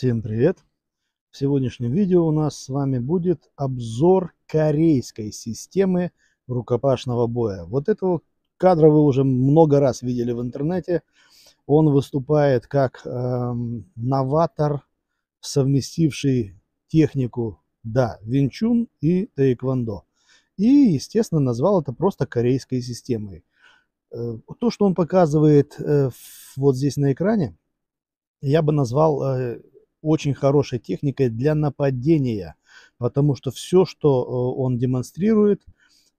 Всем привет! В сегодняшнем видео у нас с вами будет обзор корейской системы рукопашного боя. Вот этого кадра вы уже много раз видели в интернете. Он выступает как э, новатор, совместивший технику, да, винчун и тейквондо. И, естественно, назвал это просто корейской системой. Э, то, что он показывает э, вот здесь на экране, я бы назвал э, очень хорошей техникой для нападения, потому что все, что э, он демонстрирует,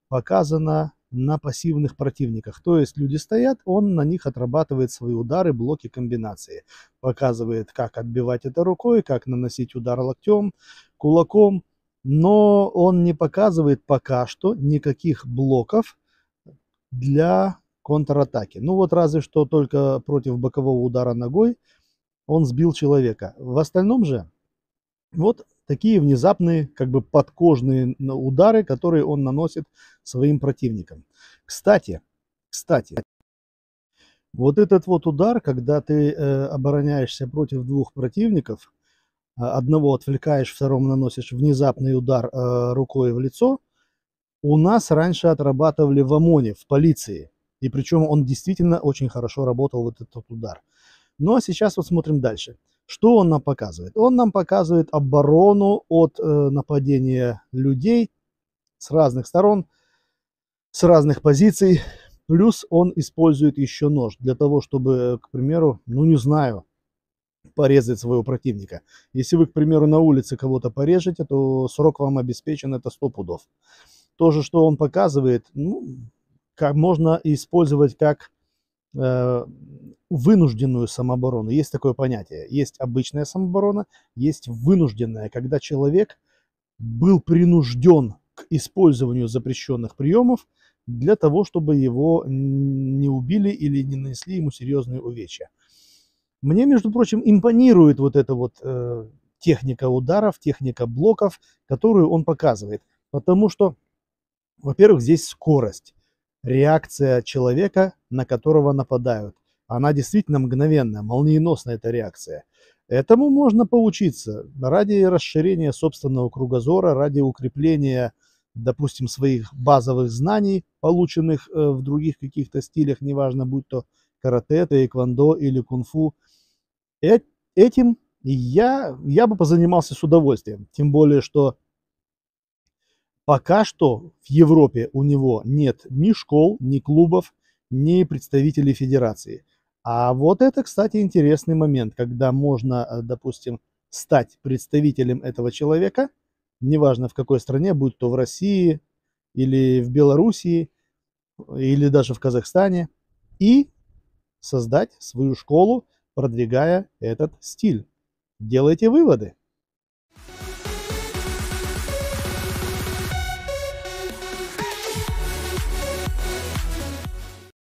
показано на пассивных противниках. То есть люди стоят, он на них отрабатывает свои удары, блоки, комбинации. Показывает, как отбивать это рукой, как наносить удар локтем, кулаком. Но он не показывает пока что никаких блоков для контратаки. Ну вот разве что только против бокового удара ногой – он сбил человека. В остальном же вот такие внезапные, как бы подкожные ну, удары, которые он наносит своим противникам. Кстати, кстати, вот этот вот удар, когда ты э, обороняешься против двух противников, а, одного отвлекаешь, второму наносишь внезапный удар э, рукой в лицо, у нас раньше отрабатывали в ОМОНе, в полиции. И причем он действительно очень хорошо работал, вот этот удар. Ну а сейчас вот смотрим дальше. Что он нам показывает? Он нам показывает оборону от э, нападения людей с разных сторон, с разных позиций. Плюс он использует еще нож для того, чтобы, к примеру, ну не знаю, порезать своего противника. Если вы, к примеру, на улице кого-то порежете, то срок вам обеспечен, это 100 пудов. То же, что он показывает, ну, как можно использовать как э, вынужденную самооборону. Есть такое понятие. Есть обычная самооборона, есть вынужденная, когда человек был принужден к использованию запрещенных приемов для того, чтобы его не убили или не нанесли ему серьезные увечья. Мне, между прочим, импонирует вот эта вот э, техника ударов, техника блоков, которую он показывает. Потому что, во-первых, здесь скорость, реакция человека, на которого нападают. Она действительно мгновенная, молниеносная эта реакция. Этому можно поучиться ради расширения собственного кругозора, ради укрепления, допустим, своих базовых знаний, полученных э, в других каких-то стилях, неважно, будь то карате, тэквондо или кунг-фу. Э, этим я, я бы позанимался с удовольствием. Тем более, что пока что в Европе у него нет ни школ, ни клубов, ни представителей федерации. А вот это, кстати, интересный момент, когда можно, э, допустим, стать представителем этого человека, неважно в какой стране, будь то в России или в Белоруссии, или даже в Казахстане, и создать свою школу, продвигая этот стиль. Делайте выводы.